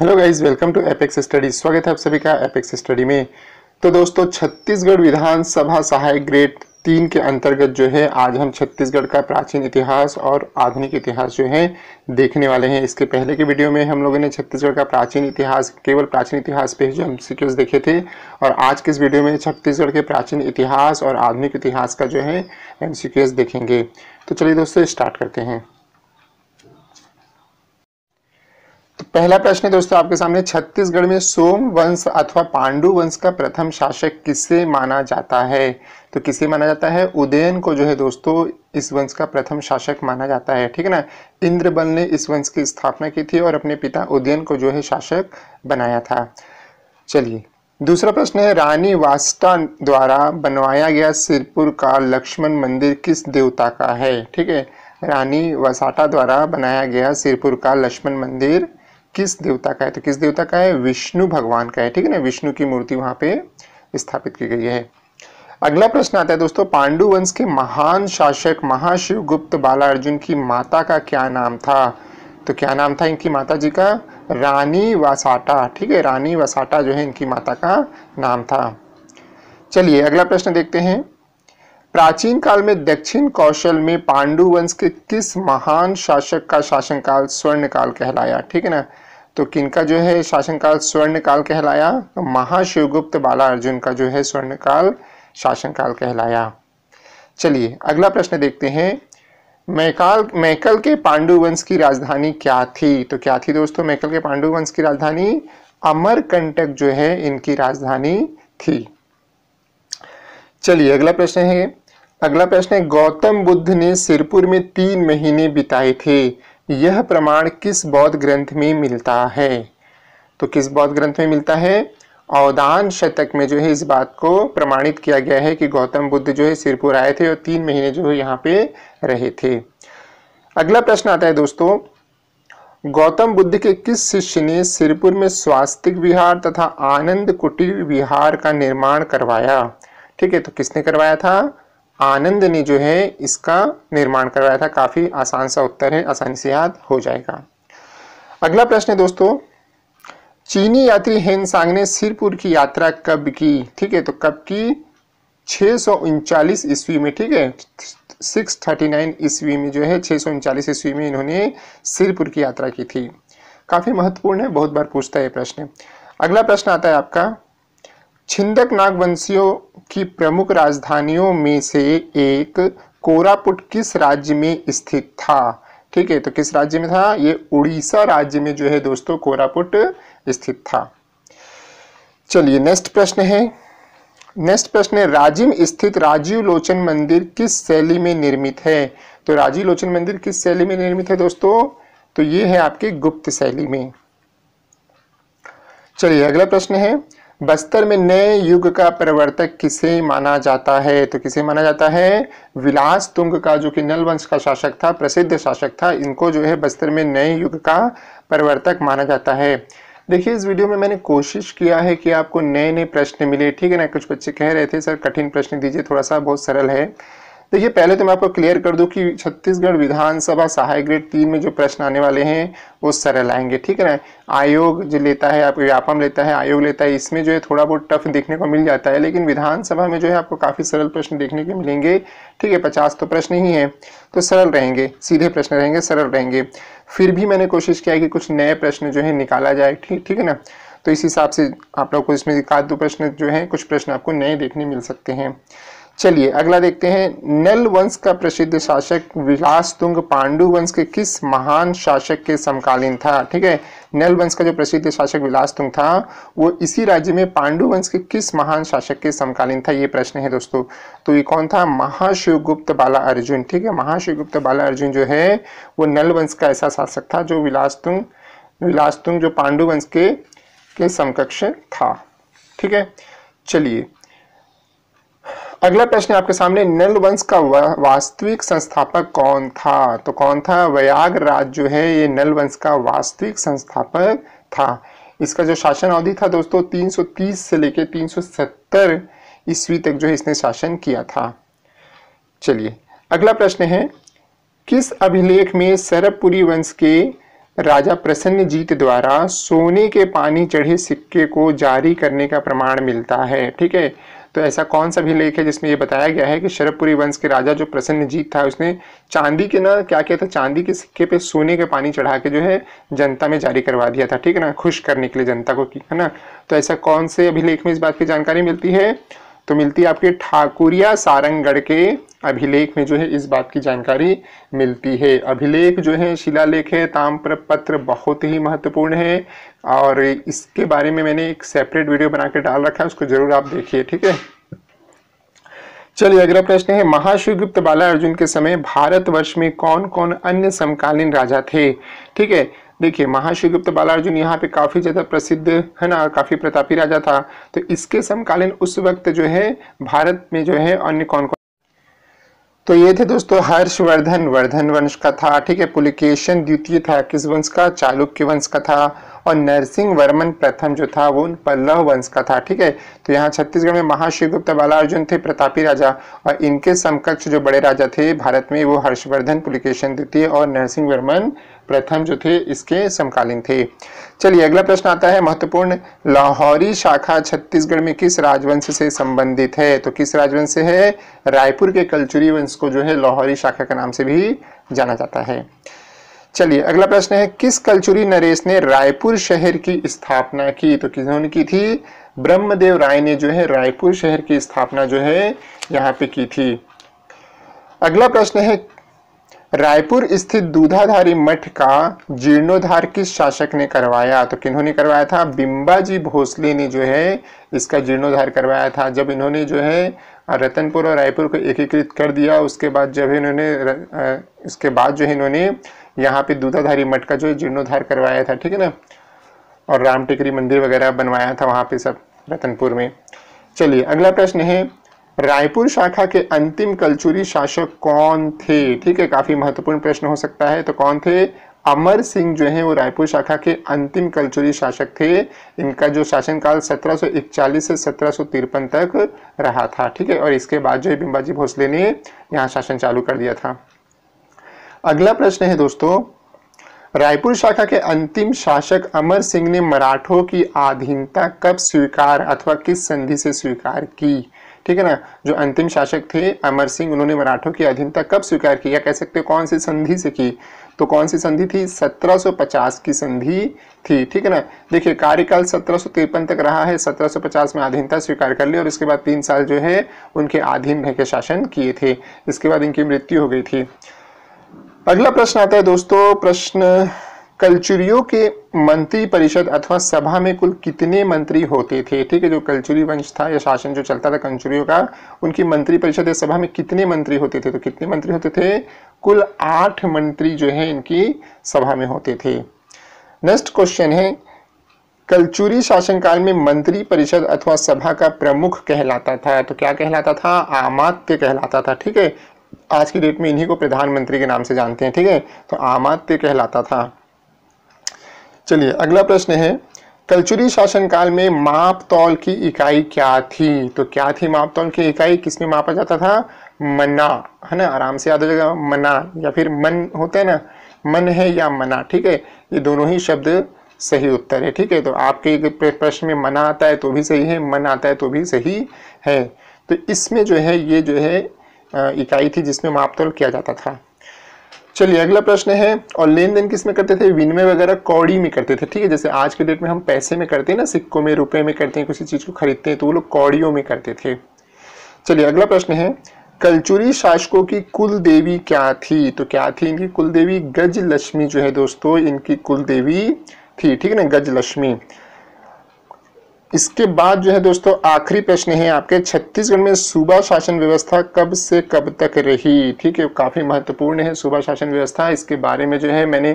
hello guys welcome to apex study स्वागत है आप सभी का एपेक्स स्टडी में तो दोस्तों छत्तीसगढ़ विधानसभा सहायक ग्रेड तीन के अंतर्गत जो है आज हम छत्तीसगढ़ का प्राचीन इतिहास और आधुनिक इतिहास जो है देखने वाले हैं इसके पहले के वीडियो में हम लोगों ने छत्तीसगढ़ का प्राचीन इतिहास केवल प्राचीन इतिहास पे ही जो हम सिक्योज देखे थे और आज के इस वीडियो में छत्तीसगढ़ के प्राचीन इतिहास और आधुनिक इतिहास का जो है एम देखेंगे तो चलिए दोस्तों स्टार्ट करते हैं तो पहला प्रश्न है दोस्तों आपके सामने छत्तीसगढ़ में सोम वंश अथवा पांडु वंश का प्रथम शासक किसे माना जाता है तो किसे माना जाता है उदयन को जो है दोस्तों इस वंश का प्रथम शासक माना जाता है ठीक है ना इंद्रबल ने इस वंश की स्थापना की थी और अपने पिता उदयन को जो है शासक बनाया था चलिए दूसरा प्रश्न है रानी वास्टा द्वारा बनवाया गया सिरपुर का लक्ष्मण मंदिर किस देवता का है ठीक है रानी वसाटा द्वारा बनाया गया सिरपुर का लक्ष्मण मंदिर किस देवता का है तो किस देवता का है विष्णु भगवान का है ठीक है ना विष्णु की मूर्ति वहां पे स्थापित की गई है अगला प्रश्न आता है दोस्तों पांडु वंश के महान शासक महाशिवगुप्त बाला अर्जुन की माता का क्या नाम था तो क्या नाम था इनकी माता जी का रानी वसाटा ठीक है रानी वसाटा जो है इनकी माता का नाम था चलिए अगला प्रश्न देखते हैं प्राचीन काल में दक्षिण कौशल में पांडु वंश के किस महान शासक का शासनकाल स्वर्ण काल कहलाया ठीक है ना तो किनका जो है शासनकाल स्वर्ण काल कहलाया तो महाशिवगुप्त बाला अर्जुन का जो है स्वर्ण काल शासनकाल कहलाया चलिए अगला प्रश्न देखते हैं मैकाल मैकल के पांडु वंश की राजधानी क्या थी तो क्या थी दोस्तों मैकल के पांडु वंश की राजधानी अमरकंटक जो है इनकी राजधानी थी चलिए अगला प्रश्न है अगला प्रश्न है गौतम बुद्ध ने सिरपुर में तीन महीने बिताए थे यह प्रमाण किस बौद्ध ग्रंथ में मिलता है तो किस बौद्ध ग्रंथ में मिलता है अवदान शतक में जो है इस बात को प्रमाणित किया गया है कि गौतम बुद्ध जो है सिरपुर आए थे और तीन महीने जो है यहाँ पे रहे थे अगला प्रश्न आता है दोस्तों गौतम बुद्ध के किस शिष्य ने सिरपुर में स्वास्तिक विहार तथा आनंद कुटीर विहार का निर्माण करवाया ठीक है तो किसने करवाया था आनंद ने जो है इसका निर्माण करवाया था काफ़ी आसान सा उत्तर है आसानी से याद हो जाएगा अगला प्रश्न है दोस्तों चीनी यात्री हेन सांग ने सिरपुर की यात्रा कब की ठीक है तो कब की छः सौ ईस्वी में ठीक है 639 ईस्वी में जो है छः सौ ईस्वी में इन्होंने सिरपुर की यात्रा की थी काफ़ी महत्वपूर्ण है बहुत बार पूछता है ये प्रश्न अगला प्रश्न आता है आपका छिंदक नागवंशियों की प्रमुख राजधानियों में से एक कोरापुट किस राज्य में स्थित था ठीक है तो किस राज्य में था ये उड़ीसा राज्य में जो है दोस्तों कोरापुट स्थित था चलिए नेक्स्ट प्रश्न है नेक्स्ट प्रश्न है राजिम स्थित राजीव लोचन मंदिर किस शैली में निर्मित है तो राजीव लोचन मंदिर किस शैली में निर्मित है दोस्तों तो ये है आपके गुप्त शैली में चलिए अगला प्रश्न है बस्तर में नए युग का प्रवर्तक किसे माना जाता है तो किसे माना जाता है विलास तुंग का जो कि नल वंश का शासक था प्रसिद्ध शासक था इनको जो है बस्तर में नए युग का प्रवर्तक माना जाता है देखिए इस वीडियो में मैंने कोशिश किया है कि आपको नए नए प्रश्न मिले ठीक है ना कुछ बच्चे कह रहे थे सर कठिन प्रश्न दीजिए थोड़ा सा बहुत सरल है देखिए पहले तो मैं आपको क्लियर कर दूं कि छत्तीसगढ़ विधानसभा सहायक ग्रेड तीन में जो प्रश्न आने वाले हैं वो सरल आएंगे ठीक है ना आयोग जो लेता है आपको व्यापम लेता है आयोग लेता है इसमें जो है थोड़ा बहुत टफ देखने को मिल जाता है लेकिन विधानसभा में जो है आपको काफ़ी सरल प्रश्न देखने को मिलेंगे ठीक है पचास तो प्रश्न ही है तो सरल रहेंगे सीधे प्रश्न रहेंगे सरल रहेंगे फिर भी मैंने कोशिश किया कि कुछ नए प्रश्न जो है निकाला जाए ठीक ठीक है ना तो इस हिसाब से आप लोग को इसमें एक आध दो प्रश्न जो है कुछ प्रश्न आपको नए देखने मिल सकते हैं चलिए अगला देखते हैं नल वंश का प्रसिद्ध शासक विलासतुंग पांडु वंश के किस महान शासक के समकालीन था ठीक है नल वंश का जो प्रसिद्ध शासक विलास तुंग था वो इसी राज्य में पांडु वंश के किस महान शासक के समकालीन था ये प्रश्न है दोस्तों तो ये कौन था महाशिवगुप्त बाला अर्जुन ठीक है महाशिवगुप्त बाला अर्जुन जो है वो नल वंश का ऐसा शासक था जो विलासतुंग विलासतुंग जो पांडु वंश के के समकक्ष था ठीक है चलिए अगला प्रश्न आपके सामने नल वंश का वास्तविक संस्थापक कौन था तो कौन था वयागराज जो है ये नल वंश का वास्तविक संस्थापक था इसका जो शासन अवधि था दोस्तों 330 से लेकर 370 ईस्वी तक जो है इसने शासन किया था चलिए अगला प्रश्न है किस अभिलेख में सरबपुरी वंश के राजा प्रसन्न जीत द्वारा सोने के पानी चढ़े सिक्के को जारी करने का प्रमाण मिलता है ठीक है तो ऐसा कौन सा भी लेख है जिसमें ये बताया गया है कि शरभपुरी वंश के राजा जो जीत था उसने चांदी के ना क्या किया था चांदी के सिक्के पे सोने के पानी चढ़ा के जो है जनता में जारी करवा दिया था ठीक है ना खुश करने के लिए जनता को है ना तो ऐसा कौन से अभिलेख में इस बात की जानकारी मिलती है तो मिलती है आपके ठाकुरिया सारंगगढ़ के अभिलेख में जो है इस बात की जानकारी मिलती है अभिलेख जो है शिलालेख है पत्र बहुत ही महत्वपूर्ण है और इसके बारे में मैंने एक सेपरेट वीडियो बना के डाल रखा है उसको जरूर आप देखिए ठीक है चलिए अगला प्रश्न है महाशिवगुप्त बाला अर्जुन के समय भारतवर्ष में कौन कौन अन्य समकालीन राजा थे ठीक है देखिए महाशिवगुप्त बालार्जुन यहाँ पे काफ़ी ज़्यादा प्रसिद्ध है ना काफ़ी प्रतापी राजा था तो इसके समकालीन उस वक्त जो है भारत में जो है अन्य कौन कौन तो ये थे दोस्तों हर्षवर्धन वर्धन वंश का था ठीक है पुलिकेशन द्वितीय था किस वंश का चालुक्य वंश का था और नरसिंह वर्मन प्रथम जो था वो पल्लव वंश का था ठीक है तो यहाँ छत्तीसगढ़ में महाशिवगुप्त बालार्जुन थे प्रतापी राजा और इनके समकक्ष जो बड़े राजा थे भारत में वो हर्षवर्धन पुलिकेशन द्वितीय और नरसिंह वर्मन प्रथम जो थे इसके समकालीन थे चलिए अगला प्रश्न आता है महत्वपूर्ण लाहौरी शाखा छत्तीसगढ़ में किस राजवंश से संबंधित है तो किस राजवंश से है रायपुर के कलचुरी वंश को जो है लाहौरी शाखा के नाम से भी जाना जाता है चलिए अगला प्रश्न है किस कलचुरी नरेश ने रायपुर शहर की स्थापना की तो किसने की थी ब्रह्मदेव राय ने जो है रायपुर शहर की स्थापना जो है यहाँ पे की थी अगला प्रश्न है रायपुर स्थित दूधाधारी मठ का जीर्णोद्धार किस शासक ने करवाया तो किन्होंने करवाया था बिंबाजी भोसले ने जो है इसका जीर्णोद्धार करवाया था जब इन्होंने जो है रतनपुर और रायपुर को एकीकृत कर दिया उसके बाद जब इन्होंने इसके बाद जो है इन्होंने यहाँ पे दूधाधारी मठ का जो है जीर्णोद्धार करवाया था ठीक है ना और राम टेकरी मंदिर वगैरह बनवाया था वहाँ पे सब रतनपुर में चलिए अगला प्रश्न है रायपुर शाखा के अंतिम कलचुरी शासक कौन थे ठीक है काफ़ी महत्वपूर्ण प्रश्न हो सकता है तो कौन थे अमर सिंह जो है वो रायपुर शाखा के अंतिम कलचुरी शासक थे इनका जो शासनकाल 1741 से सत्रह तक रहा था ठीक है और इसके बाद जो है बिंबाजी भोसले ने यहाँ शासन चालू कर दिया था अगला प्रश्न है दोस्तों रायपुर शाखा के अंतिम शासक अमर सिंह ने मराठों की आधीनता कब स्वीकार अथवा किस संधि से स्वीकार की ठीक है ना जो अंतिम शासक थे अमर सिंह उन्होंने मराठों की अधीनता कब स्वीकार की या कह सकते कौन सी संधि से की तो कौन सी संधि थी 1750 की संधि थी ठीक है ना देखिए कार्यकाल सत्रह तक रहा है 1750 में अधीनता स्वीकार कर ली और इसके बाद तीन साल जो है उनके अधीन रह के शासन किए थे इसके बाद इनकी मृत्यु हो गई थी अगला प्रश्न आता है दोस्तों प्रश्न कलचुरियों के मंत्री परिषद अथवा सभा में कुल कितने मंत्री होते थे ठीक है जो कलचुरी वंश था या शासन जो चलता था कलचुरियों का उनकी मंत्री परिषद या सभा में कितने मंत्री होते थे तो कितने मंत्री होते थे कुल आठ मंत्री जो है इनकी सभा में होते थे नेक्स्ट क्वेश्चन है कलचुरी शासनकाल में मंत्री परिषद अथवा सभा का प्रमुख कहलाता था तो क्या कहलाता था आमात्य कहलाता था ठीक है आज की डेट में इन्हीं को प्रधानमंत्री के नाम से जानते हैं ठीक है तो आमात्य कहलाता था चलिए अगला प्रश्न है कल्चुरी शासनकाल में माप तौल की इकाई क्या थी तो क्या थी माप तौल की इकाई किसमें मापा जाता था मना है ना आराम से याद हो जाएगा मना या फिर मन होता है ना मन है या मना ठीक है ये दोनों ही शब्द सही उत्तर है ठीक है तो आपके प्रश्न में मना आता है तो भी सही है मन आता है तो भी सही है तो इसमें जो है ये जो है इकाई थी जिसमें मापतोल किया जाता था चलिए अगला प्रश्न है और लेन देन किस में करते थे विनिमय वगैरह कौड़ी में करते थे ठीक है जैसे आज के डेट में हम पैसे में करते हैं ना सिक्कों में रुपए में करते हैं किसी चीज़ को खरीदते हैं तो वो लोग कौड़ियों में करते थे चलिए अगला प्रश्न है कलचुरी शासकों की कुल देवी क्या थी तो क्या थी इनकी कुल देवी गज लक्ष्मी जो है दोस्तों इनकी कुल देवी थी ठीक है ना गज लक्ष्मी इसके बाद जो है दोस्तों आखिरी प्रश्न है आपके छत्तीसगढ़ में सूबा शासन व्यवस्था कब से कब तक रही ठीक है काफ़ी महत्वपूर्ण है सूबा शासन व्यवस्था इसके बारे में जो है मैंने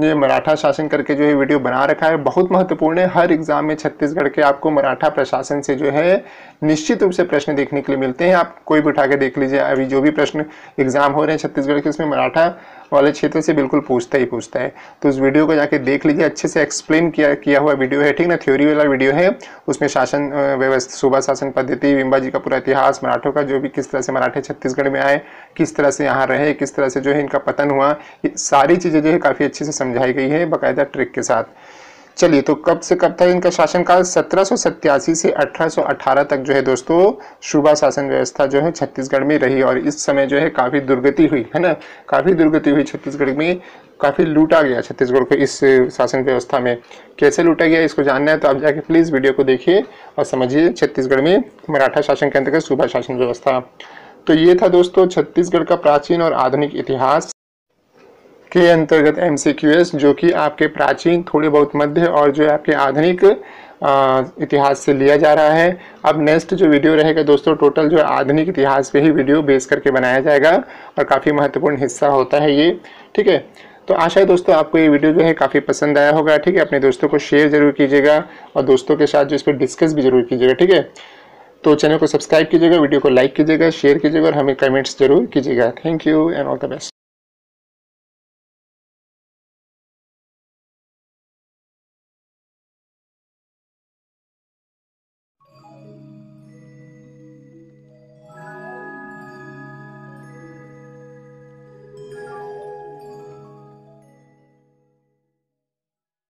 जो है मराठा शासन करके जो है वीडियो बना रखा है बहुत महत्वपूर्ण है हर एग्जाम में छत्तीसगढ़ के आपको मराठा प्रशासन से जो है निश्चित रूप से प्रश्न देखने के लिए मिलते हैं आप कोई भी उठा के देख लीजिए अभी जो भी प्रश्न एग्जाम हो रहे हैं छत्तीसगढ़ के उसमें मराठा वाले क्षेत्र से बिल्कुल पूछता ही पूछता है तो उस वीडियो को जाके देख लीजिए अच्छे से एक्सप्लेन किया किया हुआ वीडियो है ठीक ना थ्योरी वाला वीडियो है उसमें शासन व्यवस्था सुबह शासन पद्धति जी का पूरा इतिहास मराठों का जो भी किस तरह से मराठे छत्तीसगढ़ में आए किस तरह से यहाँ रहे किस तरह से जो है इनका पतन हुआ सारी चीज़ें जो है काफ़ी अच्छे से समझाई गई है बाकायदा ट्रिक के साथ चलिए तो कब से कब था इनका शासनकाल सत्रह से 1818 तक जो है दोस्तों सूबा शासन व्यवस्था जो है छत्तीसगढ़ में रही और इस समय जो है काफ़ी दुर्गति हुई है ना काफ़ी दुर्गति हुई छत्तीसगढ़ में काफ़ी लूटा गया छत्तीसगढ़ को इस शासन व्यवस्था में कैसे लूटा गया इसको जानना है तो आप जाके प्लीज़ वीडियो को देखिए और समझिए छत्तीसगढ़ में मराठा शासन के अंतर्गत सूबा शासन व्यवस्था तो ये था दोस्तों छत्तीसगढ़ का प्राचीन और आधुनिक इतिहास के अंतर्गत एम जो कि आपके प्राचीन थोड़े बहुत मध्य और जो आपके आधुनिक इतिहास से लिया जा रहा है अब नेक्स्ट जो वीडियो रहेगा दोस्तों टोटल जो आधुनिक इतिहास पे ही वीडियो बेस करके बनाया जाएगा और काफ़ी महत्वपूर्ण हिस्सा होता है ये ठीक है तो आशा है दोस्तों आपको ये वीडियो जो है काफ़ी पसंद आया होगा ठीक है अपने दोस्तों को शेयर जरूर कीजिएगा और दोस्तों के साथ जो इस पर डिस्कस भी जरूर कीजिएगा ठीक है तो चैनल को सब्सक्राइब कीजिएगा वीडियो को लाइक कीजिएगा शेयर कीजिएगा और हमें कमेंट्स जरूर कीजिएगा thank you and all the best